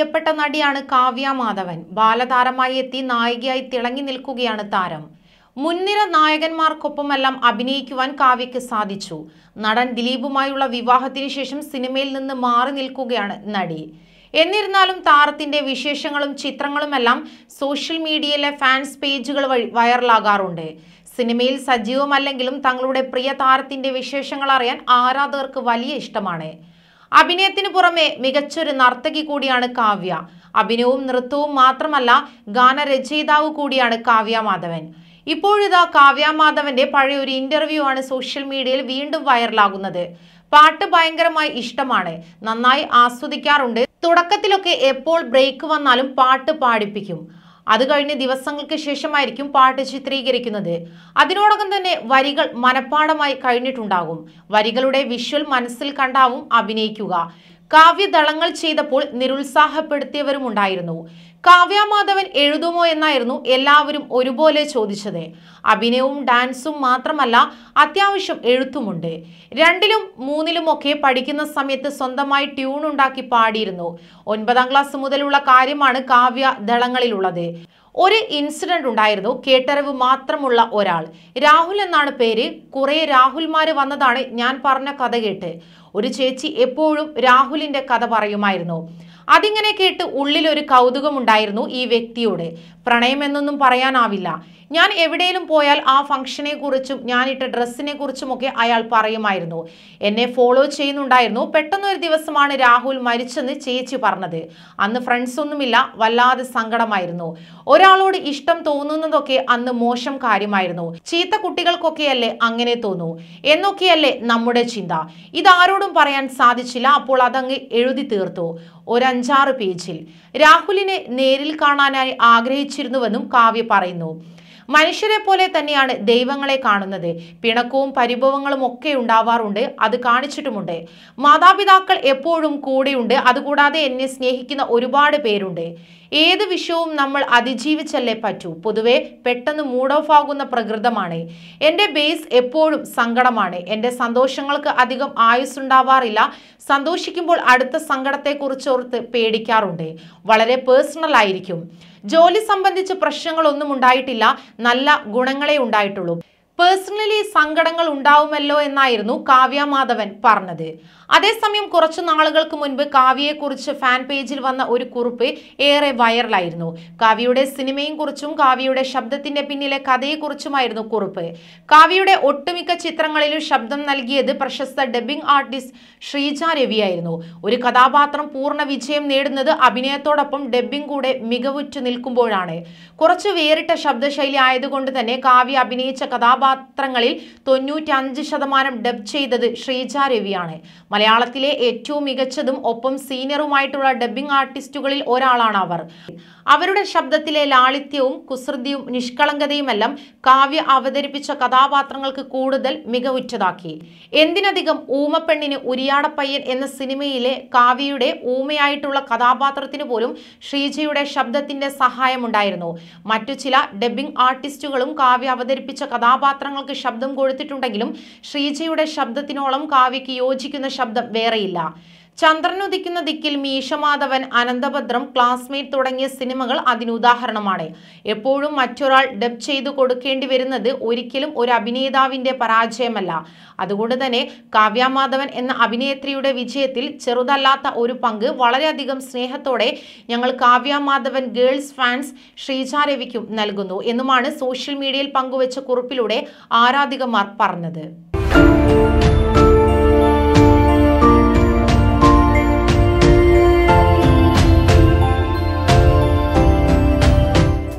പ്രിയപ്പെട്ട നടിയാണ് കാവ്യ മാധവൻ ബാലതാരമായി എത്തി നായികയായി തിളങ്ങി നിൽക്കുകയാണ് താരം മുൻനിര നായകന്മാർക്കൊപ്പമെല്ലാം അഭിനയിക്കുവാൻ കാവ്യയ്ക്ക് സാധിച്ചു നടൻ ദിലീപുമായുള്ള വിവാഹത്തിന് ശേഷം സിനിമയിൽ നിന്ന് മാറി നിൽക്കുകയാണ് നടി എന്നിരുന്നാലും താരത്തിന്റെ വിശേഷങ്ങളും ചിത്രങ്ങളുമെല്ലാം സോഷ്യൽ മീഡിയയിലെ ഫാൻസ് പേജുകൾ വഴി വൈറലാകാറുണ്ട് സിനിമയിൽ സജീവമല്ലെങ്കിലും തങ്ങളുടെ പ്രിയ താരത്തിന്റെ വിശേഷങ്ങൾ അറിയാൻ ആരാധകർക്ക് വലിയ ഇഷ്ടമാണ് അഭിനയത്തിന് പുറമെ മികച്ചൊരു നർത്തകി കൂടിയാണ് കാവ്യ അഭിനയവും നൃത്തവും മാത്രമല്ല ഗാനരചയിതാവ് കൂടിയാണ് കാവ്യ മാധവൻ ഇപ്പോഴിതാ കാവ്യ മാധവന്റെ പഴയ ഒരു ഇന്റർവ്യൂ ആണ് സോഷ്യൽ മീഡിയയിൽ വീണ്ടും വൈറലാകുന്നത് പാട്ട് ഭയങ്കരമായി ഇഷ്ടമാണ് നന്നായി ആസ്വദിക്കാറുണ്ട് തുടക്കത്തിലൊക്കെ എപ്പോൾ ബ്രേക്ക് വന്നാലും പാട്ട് പാടിപ്പിക്കും അത് കഴിഞ്ഞ് ദിവസങ്ങൾക്ക് ശേഷമായിരിക്കും പാട്ട് ചിത്രീകരിക്കുന്നത് അതിനോടകം തന്നെ വരികൾ മനഃപ്പാടമായി കഴിഞ്ഞിട്ടുണ്ടാകും വരികളുടെ വിഷ്വൽ മനസ്സിൽ കണ്ടാവും അഭിനയിക്കുക കാവ്യദളങ്ങൾ ചെയ്തപ്പോൾ നിരുത്സാഹപ്പെടുത്തിയവരുമുണ്ടായിരുന്നു കാവ്യാമാധവൻ എഴുതുമോ എന്നായിരുന്നു എല്ലാവരും ഒരുപോലെ ചോദിച്ചത് അഭിനയവും ഡാൻസും മാത്രമല്ല അത്യാവശ്യം എഴുത്തുമുണ്ട് രണ്ടിലും മൂന്നിലുമൊക്കെ പഠിക്കുന്ന സമയത്ത് സ്വന്തമായി ട്യൂൺ ഉണ്ടാക്കി പാടിയിരുന്നു ഒൻപതാം ക്ലാസ് മുതലുള്ള കാര്യമാണ് കാവ്യ ദളങ്ങളിലുള്ളത് ഒരു ഇൻസിഡന്റ് ഉണ്ടായിരുന്നു കേട്ടറിവ് മാത്രമുള്ള ഒരാൾ രാഹുൽ എന്നാണ് പേര് കുറെ രാഹുൽമാർ വന്നതാണ് ഞാൻ പറഞ്ഞ കഥ കേട്ട് ഒരു ചേച്ചി എപ്പോഴും രാഹുലിന്റെ കഥ പറയുമായിരുന്നു അതിങ്ങനെ കേട്ട് ഉള്ളിലൊരു കൗതുകമുണ്ടായിരുന്നു ഈ വ്യക്തിയോട് പ്രണയമെന്നൊന്നും പറയാനാവില്ല ഞാൻ എവിടെയും പോയാൽ ആ ഫംഗ്ഷനെ കുറിച്ചും ഞാൻ ഇട്ട ഡ്രസ്സിനെ കുറിച്ചുമൊക്കെ അയാൾ പറയുമായിരുന്നു എന്നെ ഫോളോ ചെയ്യുന്നുണ്ടായിരുന്നു പെട്ടെന്നൊരു ദിവസമാണ് രാഹുൽ മരിച്ചെന്ന് ചേച്ചി പറഞ്ഞത് അന്ന് ഫ്രണ്ട്സ് ഒന്നുമില്ല വല്ലാതെ സങ്കടമായിരുന്നു ഒരാളോട് ഇഷ്ടം തോന്നുന്നതൊക്കെ അന്ന് മോശം കാര്യമായിരുന്നു ചീത്ത കുട്ടികൾക്കൊക്കെയല്ലേ അങ്ങനെ തോന്നൂ എന്നൊക്കെയല്ലേ നമ്മുടെ ചിന്ത ഇതാരോടും പറയാൻ സാധിച്ചില്ല അപ്പോൾ അതങ്ങ് എഴുതി തീർത്തു ഒരഞ്ചാറ് പേജിൽ രാഹുലിനെ നേരിൽ കാണാനായി ആഗ്രഹിച്ചിരുന്നുവെന്നും കാവ്യ പറയുന്നു മനുഷ്യരെ പോലെ തന്നെയാണ് ദൈവങ്ങളെ കാണുന്നത് പിണക്കവും പരിഭവങ്ങളും ഒക്കെ ഉണ്ടാവാറുണ്ട് അത് കാണിച്ചിട്ടുമുണ്ട് മാതാപിതാക്കൾ എപ്പോഴും കൂടെയുണ്ട് അതുകൂടാതെ എന്നെ സ്നേഹിക്കുന്ന ഒരുപാട് പേരുണ്ട് ഏത് വിഷയവും നമ്മൾ അതിജീവിച്ചല്ലേ പറ്റൂ പൊതുവെ പെട്ടെന്ന് മൂഡ് ഓഫ് ആകുന്ന പ്രകൃതമാണ് എൻ്റെ ബേസ് എപ്പോഴും സങ്കടമാണ് എൻ്റെ സന്തോഷങ്ങൾക്ക് അധികം ആയുസ്സുണ്ടാവാറില്ല സന്തോഷിക്കുമ്പോൾ അടുത്ത സങ്കടത്തെക്കുറിച്ച് ഓർത്ത് പേടിക്കാറുണ്ട് വളരെ പേഴ്സണൽ ആയിരിക്കും ജോലി സംബന്ധിച്ച് പ്രശ്നങ്ങളൊന്നും ഉണ്ടായിട്ടില്ല നല്ല ഗുണങ്ങളെ ഉണ്ടായിട്ടുള്ളൂ പേഴ്സണലി സങ്കടങ്ങൾ ഉണ്ടാവുമല്ലോ എന്നായിരുന്നു കാവ്യ മാധവൻ പറഞ്ഞത് അതേസമയം കുറച്ചു നാളുകൾക്ക് മുൻപ് കാവ്യയെക്കുറിച്ച് ഫാൻ പേജിൽ വന്ന ഒരു കുറിപ്പ് ഏറെ വൈറലായിരുന്നു കാവ്യയുടെ സിനിമയും കുറിച്ചും കാവ്യയുടെ ശബ്ദത്തിന്റെ പിന്നിലെ കഥയെക്കുറിച്ചുമായിരുന്നു കുറിപ്പ് കാവ്യയുടെ ഒട്ടുമിക്ക ചിത്രങ്ങളിലും ശബ്ദം നൽകിയത് പ്രശസ്ത ഡബിംഗ് ആർട്ടിസ്റ്റ് ശ്രീജ രവിയായിരുന്നു ഒരു കഥാപാത്രം പൂർണ്ണ വിജയം നേടുന്നത് അഭിനയത്തോടൊപ്പം ഡബിംഗ് കൂടെ മികവുറ്റു നിൽക്കുമ്പോഴാണ് കുറച്ച് വേറിട്ട ശബ്ദശൈലി ആയതുകൊണ്ട് തന്നെ കാവ്യ അഭിനയിച്ച കഥാപാത്രം കഥാപാത്രങ്ങളിൽ തൊണ്ണൂറ്റഞ്ച് ശതമാനം ഡബ് ചെയ്തത് ശ്രീജ രവിയാണ് മലയാളത്തിലെ ഏറ്റവും മികച്ചതും ഒപ്പം സീനിയറുമായിട്ടുള്ള ഡബ്ബിംഗ് ആർട്ടിസ്റ്റുകളിൽ ഒരാളാണ് അവർ അവരുടെ ശബ്ദത്തിലെ ലാളിത്യവും കുസൃതിയും നിഷ്കളങ്കതയുമെല്ലാം കാവ്യ അവതരിപ്പിച്ച കഥാപാത്രങ്ങൾക്ക് കൂടുതൽ മികവുറ്റതാക്കി എന്തിനധികം ഊമപ്പെണ്ണിന് ഉരിയാടപ്പയ്യൻ എന്ന സിനിമയിലെ കാവ്യയുടെ ഊമയായിട്ടുള്ള കഥാപാത്രത്തിന് പോലും ശ്രീജയുടെ ശബ്ദത്തിന്റെ സഹായമുണ്ടായിരുന്നു മറ്റു ചില ഡബ്ബിംഗ് ആർട്ടിസ്റ്റുകളും കാവ്യ അവതരിപ്പിച്ച കഥാപാത്ര പാത്രങ്ങൾക്ക് ശബ്ദം കൊടുത്തിട്ടുണ്ടെങ്കിലും ശ്രീജയുടെ ശബ്ദത്തിനോളം കാവ്യയ്ക്ക് യോജിക്കുന്ന ശബ്ദം വേറെയില്ല ചന്ദ്രനുദിക്കുന്ന ദിക്കിൽ മീശമാധവൻ അനന്തഭദ്രം ക്ലാസ്മേറ്റ് തുടങ്ങിയ സിനിമകൾ അതിനുദാഹരണമാണ് എപ്പോഴും മറ്റൊരാൾ ഡബ് ചെയ്തു കൊടുക്കേണ്ടി വരുന്നത് ഒരിക്കലും ഒരു അഭിനേതാവിൻ്റെ പരാജയമല്ല അതുകൊണ്ട് തന്നെ കാവ്യമാധവൻ എന്ന അഭിനേത്രിയുടെ വിജയത്തിൽ ചെറുതല്ലാത്ത ഒരു പങ്ക് വളരെയധികം സ്നേഹത്തോടെ ഞങ്ങൾ കാവ്യമാധവൻ ഗേൾസ് ഫാൻസ് ശ്രീജ രവിക്കും നൽകുന്നു എന്നുമാണ് സോഷ്യൽ മീഡിയയിൽ പങ്കുവച്ച കുറിപ്പിലൂടെ ആരാധികമാർ പറഞ്ഞത്